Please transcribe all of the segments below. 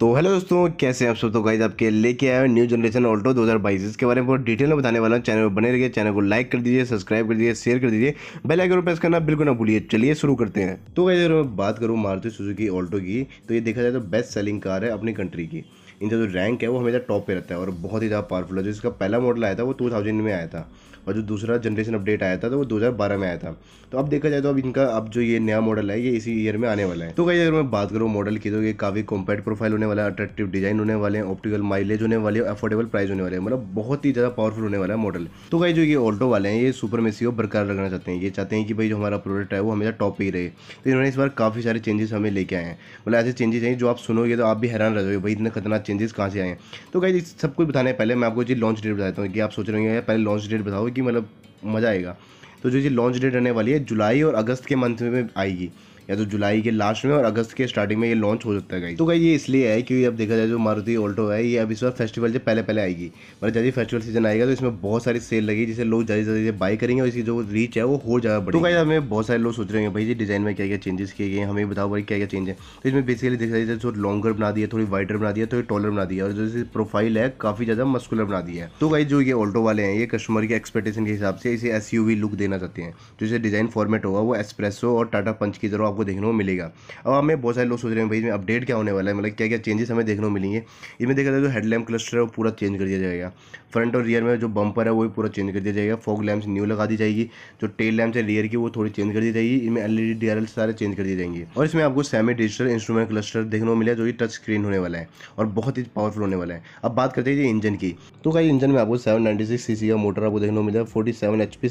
तो हेलो दोस्तों कैसे आप सब तो गाइज आपके लेके आए न्यू जनरेशन ऑल्टो 2022 इसके बारे में पूरा डिटेल में बताने वाला हूँ चैनल पर बने रहिए चैनल को लाइक कर दीजिए सब्सक्राइब कर दीजिए शेयर कर दीजिए बेल आइकन प्रेस करना बिल्कुल ना भूलिए चलिए शुरू करते हैं तो गाइज अगर मैं बात करूँ मारुति सुजुकी ऑल्टो की तो ये देखा जाए तो बेस्ट सेलिंग कार है अपनी कंट्री की इनका जो रैंक है वो हमेशा टॉप पे रहता है और बहुत ही ज़्यादा पावरफुल है जो इसका पहला मॉडल आया था वो टू थाउजेंड में आया था और जो दूसरा जनरेशन अपडेट आया था तो वो बारह में आया था तो अब देखा जाए तो अब इनका अब जो ये नया मॉडल है ये इसी ईयर में आने वाला है तो कहीं अगर मैं बात करूँ मॉडल की तो ये काफ़ी कॉम्पैक्ट प्रोफाइल होने वाला है अट्रैक्टिव डिजाइन होने वाले हैं ऑप्टिकल माइलेज होने वाले हैं अफोर्डेबल प्राइस होने वाले हैं मतलब बहुत ही ज़्यादा पावरफुल होने वाला है मॉडल तो कहीं जो ये ऑल्टो वाले हैं ये सुपर मेसी को बरकरार रखना चाहते हैं ये चाहते हैं कि भाई जो हमारा प्रोडक्ट है वो हमेशा टॉप ही रहे तो इन्होंने इस बार काफ़ी सारे चेंजेस हमें लेके आए हैं मतलब ऐसे चेंजेस हैं जो आप सुनोगे तो आप भी हैरान रह जाओगे भाई इतना खतरनाक चेंजेस कहाँ से आए हैं तो कहीं सब कुछ बताने पहले मैं आपको जी लॉन्च डेट बता देता हूँ कि आप सोच रहे हैं पहले लॉन्च डेट बताओ कि मतलब मज़ा आएगा तो जो जी लॉन्च डेट रहने वाली है जुलाई और अगस्त के मंथ में आएगी या तो जुलाई के लास्ट में और अगस्त के स्टार्टिंग में ये लॉन्च हो सकता है तो भाई ये इसलिए है क्योंकि अब देखा जाए जो मारुति ऑल्टो है ये अब इस बार फेस्टिवल से पहले पहले आएगी मतलब जैसे फेस्टिवल सीजन आएगा तो इसमें बहुत सारी सेल लगी जिससे लोग ज़्यादा से ज़्यादा बाई करेंगे और इसकी जो रीच है वो हो जाएगा बढ़ी तो हमें बहुत सारे लोग सोच रहे हैं भाई जी डिज़ाइन में क्या क्या चेंजेस किए गए हमें बताओ भाई क्या क्या चेंज है तो इसमें बेसिकली देखा जाए जो तो लॉन्गर बना दिया थोड़ी वाइडर बना दिया थोड़ी टॉलर बना दिया और जो प्रोफाइल है काफ़ी ज़्यादा मस्कुलर बना दिया है तो भाई जो ये ऑल्टो वाले हैं ये कस्टमर के एक्सपेक्टेशन के हिसाब से इसे एस लुक देना चाहते हैं जो डिज़ाइन फॉर्मेट होगा वो एक्सप्रेसो और टाटा पंच की जरूरत आपको देखने को मिलेगा अब हमें बहुत सारे लोग सोच रहे हैं भाई इसमें अपडेट क्या होने वाला है मतलब क्या क्या चेंजेस हमें देखने को मिलेंगे इसमें देखा जाए तो हेडलैम्प क्लस्टर है वो पूरा चेंज कर दिया जाएगा फ्रंट और रियर में जो बंपर है वो भी पूरा चेंज कर दिया जाएगा फॉग लैम्प न्यू लगा दी जाएगी जो टेल लैम्प है रियर की वो थोड़ी चेंज कर दी जाएगी इसमें एल ई सारे चेंज कर दिए जाएंगे और इसमें आपको सेमी डिजिटल इंस्ट्रूमेंट क्लस्टर देखने को मिला जो टच स्क्रीन होने वाला है और बहुत ही पावरफुल होने वाला है अब बात करते हैं इंजन की तो कहीं इंजन में आपको सेवन नाइन्टी का मोटर आपको देखने को मिला फोर्टी सेवन एच पी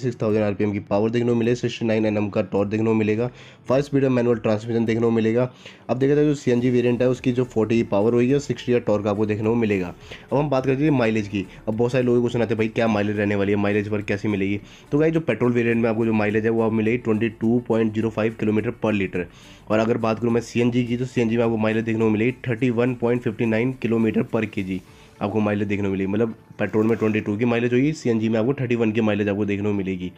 की पावर देखने को मिले सिक्सटी नाइन का टॉर्च देखने को मिलेगा फर्स्ट स्पीड मैनुअल ट्रांसमिशन देखने को मिलेगा अब देखा जाए जो सी एन जी वेरियंट है उसकी जो फोर्टी पावर होगी और सिक्सटी या टॉर्क आपको देखने को मिलेगा अब हम बात करते हैं माइलेज की अब बहुत सारे लोग क्वेश्चन आते हैं भाई क्या माइलेज रहने वाली है माइलेज पर कैसी मिलेगी तो भाई जो पेट्रोल वेरियंट में आपको जो माइलेज है वो आप मिलेगी twenty two point zero five kilometre per litre और अगर बात करूँ मैं सी एन जी की तो सी एन जी में आपको माइलेज देखने को मिलेगी thirty one point fifty nine kilometre per K जी आपको माइलेज देखने को मिलेगी मतलब पेट्रोल में ट्वेंटी टू की माइलेज होगी सी में आपको थर्टी वन की माइलेज आपको देखने को मिलेगी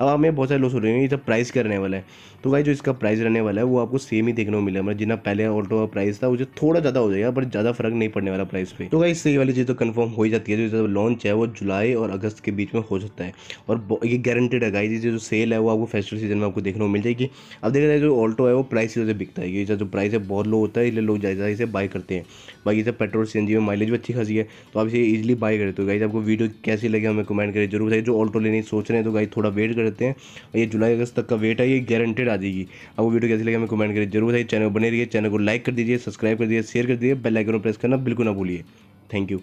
अब हमें बहुत सारे लोग सोच रहे हैं जब प्राइस क्या रहने वाला है तो भाई जो इसका प्राइस रहने वाला है वो आपको सेम ही देखने को मिलेगा मतलब जितना पहले ऑल्टो का प्राइस था उसे थोड़ा ज़्यादा हो जाएगा बट ज़्यादा फर्क नहीं पड़ने वाला प्राइस पे तो भाई सही वाली चीज़ तो कन्फर्म हो ही जाती है जो लॉन्च है वो जुलाई और अगस्त के बीच में हो सकता है और ये गारंटेड है गाई जो सेल है वो आपको फेस्टिवल सीजन में आपको देखने को मिल जाएगी अब देखा जाए जो ऑल्टो है वो प्राइस से बिकता है ये जो प्राइस है बहुत लो होता है इसलिए लोग ज़्यादा इसे बाय करते हैं बाकी इसे पेट्रोल सी में माइलेज भी अच्छी खासी है तो आप इसे ईजिली बाय करते हो तो गाइज आपको वीडियो कैसी लगी हमें कमेंट करके जरूर बताइए जो ऑल्टो लेने की सोच रहे हैं तो गाइज थोड़ा वेट करते हैं और ये जुलाई अगस्त तक का वेट है ये गारंटेड आ जाएगी आपको वीडियो कैसी लगी हमें कमेंट करिए जरूर बताइए चैनल बने रहिए चैनल को लाइक कर दीजिए सब्सक्राइब कर दीजिए शेयर कर दीजिए बेलाइकन प्रेस करना बिल्कुल ना भूलिए थैंक यू